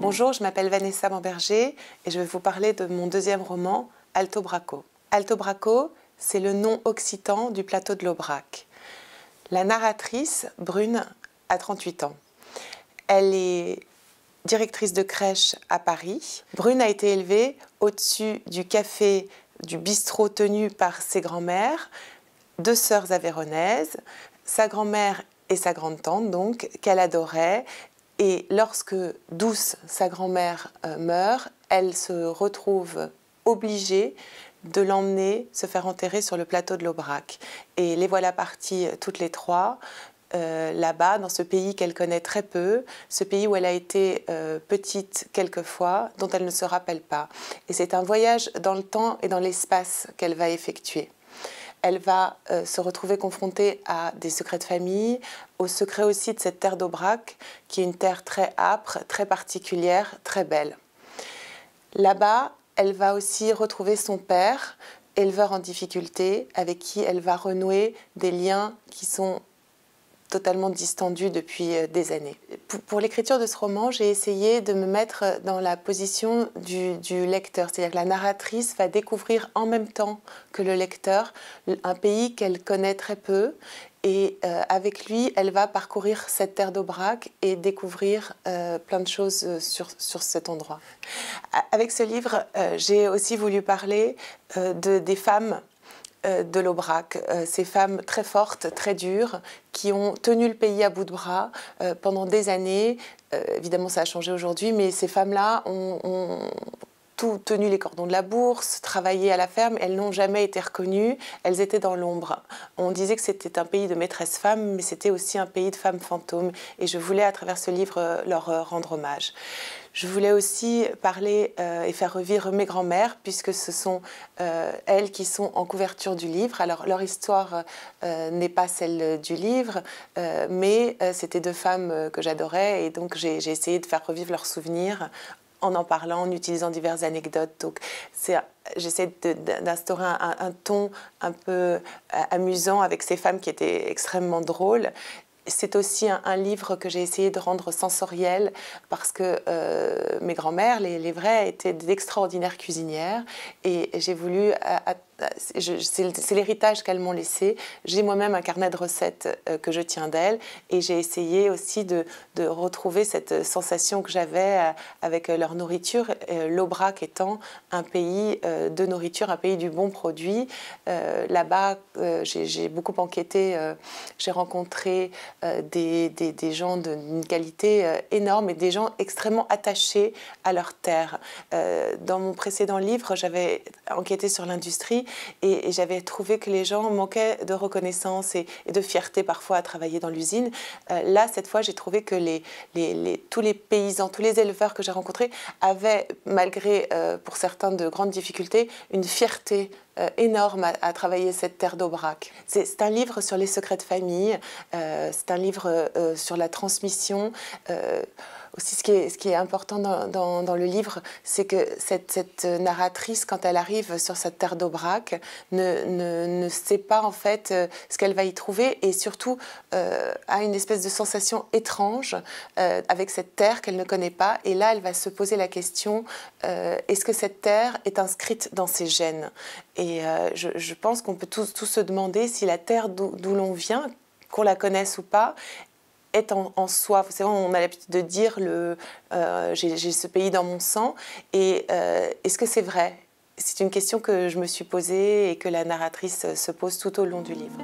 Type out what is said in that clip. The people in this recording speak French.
Bonjour, je m'appelle Vanessa Bamberger et je vais vous parler de mon deuxième roman, Alto Braco. Alto Braco, c'est le nom occitan du plateau de l'Aubrac. La narratrice, Brune, a 38 ans. Elle est directrice de crèche à Paris. Brune a été élevée au-dessus du café, du bistrot tenu par ses grands-mères, deux sœurs avéronaises, sa grand-mère et sa grande-tante, donc, qu'elle adorait et lorsque Douce, sa grand-mère, euh, meurt, elle se retrouve obligée de l'emmener se faire enterrer sur le plateau de l'Aubrac. Et les voilà parties euh, toutes les trois. Euh, là-bas, dans ce pays qu'elle connaît très peu, ce pays où elle a été petite quelquefois, dont elle ne se rappelle pas. Et c'est un voyage dans le temps et dans l'espace qu'elle va effectuer elle va euh, se retrouver confrontée à des secrets de famille, au secret aussi de cette terre d'Aubrac, qui est une terre très âpre, très particulière, très belle. Là-bas, elle va aussi retrouver son père, éleveur en difficulté, avec qui elle va renouer des liens qui sont totalement distendue depuis euh, des années. Pour, l'écriture de ce roman, j'ai essayé de me mettre dans la position du, lecteur, c'est-à-dire que la narratrice va découvrir en même temps que le lecteur un pays qu'elle connaît très peu et euh, avec lui, elle va parcourir cette terre d'Aubrac et découvrir euh, plein de choses sur, sur, cet endroit. Avec ce livre, j'ai aussi voulu parler de, des femmes euh, de l'Aubrac, euh, ces femmes très fortes, très dures, qui ont tenu le pays à bout de bras euh, pendant des années. évidemment, ça a changé aujourd'hui, mais ces femmes-là ont, tout tenu les cordons de la bourse, travaillé à la ferme, elles n'ont jamais été reconnues, elles étaient dans l'ombre. On disait que c'était un pays de maîtresses femmes, mais c'était aussi un pays de femmes fantômes, et je voulais à travers ce livre leur euh, rendre hommage. Je voulais aussi parler euh, et faire revivre mes grands-mères, puisque ce sont euh, elles qui sont en couverture du livre. Alors, leur histoire n'est pas celle du livre, mais c'était deux femmes que j'adorais, et donc j'ai essayé de faire revivre leurs souvenirs en en parlant, en utilisant diverses anecdotes. Donc, j'essaie d'instaurer un, ton un peu euh, amusant avec ces femmes qui étaient extrêmement drôles. C'est aussi un, livre que j'ai essayé de rendre sensoriel parce que euh, mes grands-mères, les, les vraies, étaient d'extraordinaires cuisinières et j'ai voulu c'est l'héritage qu'elles m'ont laissé. J'ai moi-même un carnet de recettes euh, que je tiens d'elles et j'ai essayé aussi de, retrouver cette euh, sensation que j'avais euh, avec leur nourriture, l'Aubrac étant un pays de nourriture, un pays du bon produit. Là-bas, j'ai beaucoup enquêté, j'ai rencontré des gens d'une qualité énorme et des gens extrêmement attachés à leur terre. Dans mon précédent livre, j'avais enquêté sur l'industrie et, j'avais trouvé que les gens manquaient de reconnaissance et, de fierté parfois à travailler dans l'usine. Euh, là, cette fois, j'ai trouvé que tous les paysans, tous les éleveurs que j'ai rencontrés avaient, malgré euh, pour certains de grandes difficultés, une fierté euh, énorme à, travailler cette terre d'Aubrac. C'est un livre sur les secrets de famille, euh, c'est un livre euh, sur la transmission aussi ce qui est, important dans, le livre, c'est que cette, narratrice, quand elle arrive sur cette terre d'Aubrac, ne, sait pas en fait ce qu'elle va y trouver et surtout a une espèce de sensation étrange avec cette terre qu'elle ne connaît pas. Et là, elle va se poser la question, est-ce que cette terre est inscrite dans ses gènes et euh, je, pense qu'on peut tous, se demander si la terre d'où l'on vient, qu'on la connaisse ou pas, est en, soi. Vous savez, on a l'habitude de dire euh, j'ai ce pays dans mon sang. Et euh, est-ce que c'est vrai C'est une question que je me suis posée et que la narratrice se pose tout au long du livre.